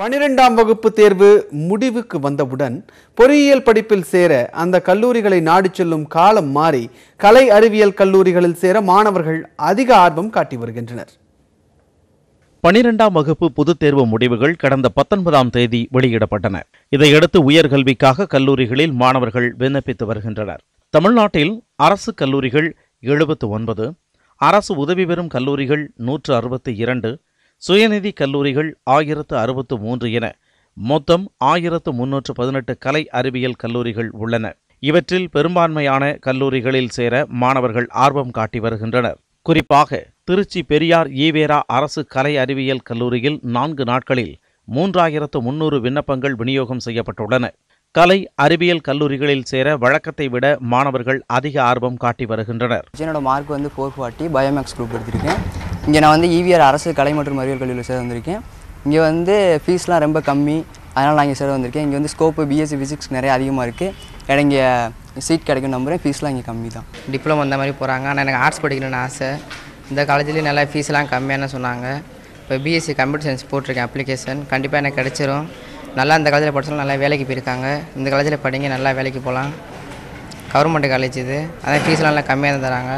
பனிரெண்டாம் வகுப்பு தேர்வு முடிவுக்கு வந்தவுடன் பொறியியல் படிப்பில் சேர அந்த கல்லூரிகளை நாடி செல்லும் காலம் மாறி கலை அறிவியல் கல்லூரிகளில் சேர மாணவர்கள் அதிக ஆர்வம் காட்டி வருகின்றனர் பனிரெண்டாம் வகுப்பு பொதுத் தேர்வு முடிவுகள் கடந்த பத்தொன்பதாம் தேதி வெளியிடப்பட்டன இதையடுத்து உயர்கல்விக்காக கல்லூரிகளில் மாணவர்கள் விண்ணப்பித்து வருகின்றனர் தமிழ்நாட்டில் அரசு கல்லூரிகள் எழுபத்து ஒன்பது அரசு உதவி பெறும் கல்லூரிகள் நூற்று அறுபத்தி இரண்டு சுயநிதி கல்லூரிகள் ஆயிரத்து அறுபத்து மூன்று என மொத்தம் ஆயிரத்து முன்னூற்று பதினெட்டு கலை அறிவியல் கல்லூரிகள் உள்ளன இவற்றில் பெரும்பான்மையான கல்லூரிகளில் சேர மாணவர்கள் ஆர்வம் காட்டி வருகின்றனர் குறிப்பாக திருச்சி பெரியார் ஈவேரா அரசு கலை அறிவியல் கல்லூரியில் நான்கு நாட்களில் மூன்றாயிரத்து முன்னூறு விண்ணப்பங்கள் விநியோகம் செய்யப்பட்டுள்ளன கலை அறிவியல் கல்லூரிகளில் சேர வழக்கத்தை விட மாணவர்கள் அதிக ஆர்வம் காட்டி வருகின்றனர் என்னோட மார்க் வந்து ஃபோர் ஃபார்ட்டி பயோமேக்ஸ் குரூப் எடுத்திருக்கேன் இங்கே நான் வந்து ஈவிஆர் e அரசு கலை மற்றும் அறிவியல் கல்லூரியில் சேர்ந்து வந்திருக்கேன் இங்கே வந்து ஃபீஸ்லாம் ரொம்ப கம்மி அதனால் நான் இங்கே சேர்ந்து வந்திருக்கேன் இங்கே வந்து ஸ்கோப்பு பிஎஸ்சி ஃபிசிக்ஸ் நிறைய அதிகமாக இருக்குது இங்கே சீட் கிடைக்கும் நம்புகிறேன் ஃபீஸ்லாம் இங்கே கம்மி தான் டிப்ளமோ அந்த மாதிரி போகிறாங்க ஆனால் எனக்கு ஆர்ட்ஸ் படிக்கணும்னு ஆசை இந்த காலேஜ்லேயும் நல்லா ஃபீஸ்லாம் கம்மியான சொன்னாங்க இப்போ பிஎஸ்சி கம்ப்யூட்டர் சயின்ஸ் போட்டிருக்கேன் அப்ளிகேஷன் கண்டிப்பாக எனக்கு கிடச்சிரும் நல்லா இந்த காலேஜில் படித்தாலும் நல்லா வேலைக்கு போயிருக்காங்க இந்த காலேஜில் படிங்க நல்லா வேலைக்கு போகலாம் கவர்மெண்ட் காலேஜ் இது அதான் ஃபீஸ்லாம் நல்லா கம்மியாக தராங்க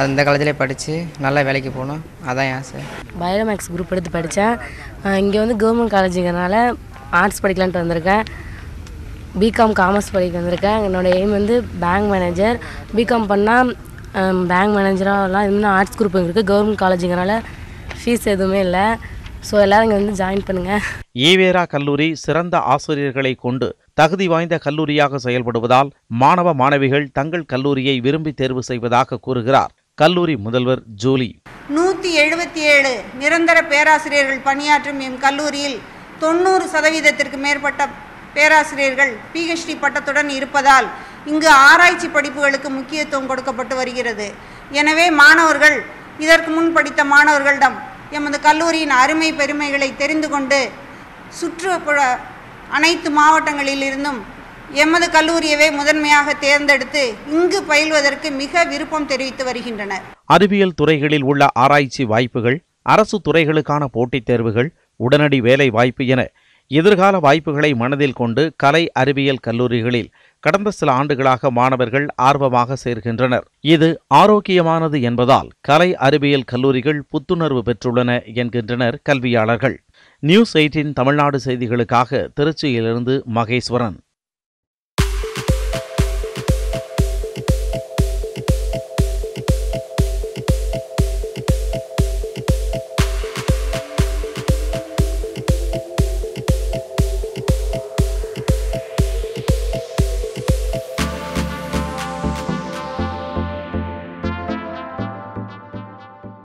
அது இந்த காலேஜிலே படித்து நல்லா வேலைக்கு போகணும் அதான் ஆசை பயோமேக்ஸ் குரூப் எடுத்து படித்தேன் இங்கே வந்து கவர்மெண்ட் காலேஜுங்கிறனால ஆர்ட்ஸ் படிக்கலான்ட்டு வந்திருக்கேன் பிகாம் காமர்ஸ் படிக்க வந்திருக்கேன் என்னோடய எய்ம் வந்து பேங்க் மேனேஜர் பிகாம் பண்ணால் பேங்க் மேனேஜராகலாம் இன்னும் ஆர்ட்ஸ் குரூப் இருக்குது கவர்மெண்ட் காலேஜுங்கிறனால ஃபீஸ் எதுவுமே இல்லை ஸோ எல்லோரும் இங்கே வந்து ஜாயின் பண்ணுங்கள் ஈவேரா கல்லூரி சிறந்த ஆசிரியர்களை கொண்டு தகுதி வாய்ந்த கல்லூரியாக செயல்படுவதால் மாணவ மாணவிகள் தங்கள் கல்லூரியை விரும்பி தேர்வு செய்வதாக கூறுகிறார் கல்லூரி முதல்வர் ஜோலி நூற்றி எழுபத்தி ஏழு நிரந்தர பேராசிரியர்கள் பணியாற்றும் எம் கல்லூரியில் தொண்ணூறு சதவீதத்திற்கு மேற்பட்ட பேராசிரியர்கள் பிஹெச்டி பட்டத்துடன் இருப்பதால் இங்கு ஆராய்ச்சி படிப்புகளுக்கு முக்கியத்துவம் கொடுக்கப்பட்டு வருகிறது எனவே மாணவர்கள் இதற்கு முன் படித்த மாணவர்களிடம் எமது கல்லூரியின் அருமை பெருமைகளை தெரிந்து கொண்டு சுற்றுப்புற அனைத்து மாவட்டங்களிலிருந்தும் எமது கல்லூரியவே முதன்மையாக தேர்ந்தெடுத்து இங்கு பயில்வதற்கு மிக விருப்பம் தெரிவித்து வருகின்றனர் அறிவியல் துறைகளில் உள்ள ஆராய்ச்சி வாய்ப்புகள் அரசு துறைகளுக்கான போட்டித் தேர்வுகள் உடனடி வேலை வாய்ப்பு என எதிர்கால வாய்ப்புகளை மனதில் கொண்டு கலை அறிவியல் கல்லூரிகளில் கடந்த சில ஆண்டுகளாக மாணவர்கள் ஆர்வமாக சேர்கின்றனர் இது ஆரோக்கியமானது என்பதால் கலை அறிவியல் கல்லூரிகள் புத்துணர்வு பெற்றுள்ளன என்கின்றனர் கல்வியாளர்கள் நியூஸ் எயிட்டின் தமிழ்நாடு செய்திகளுக்காக திருச்சியிலிருந்து மகேஸ்வரன்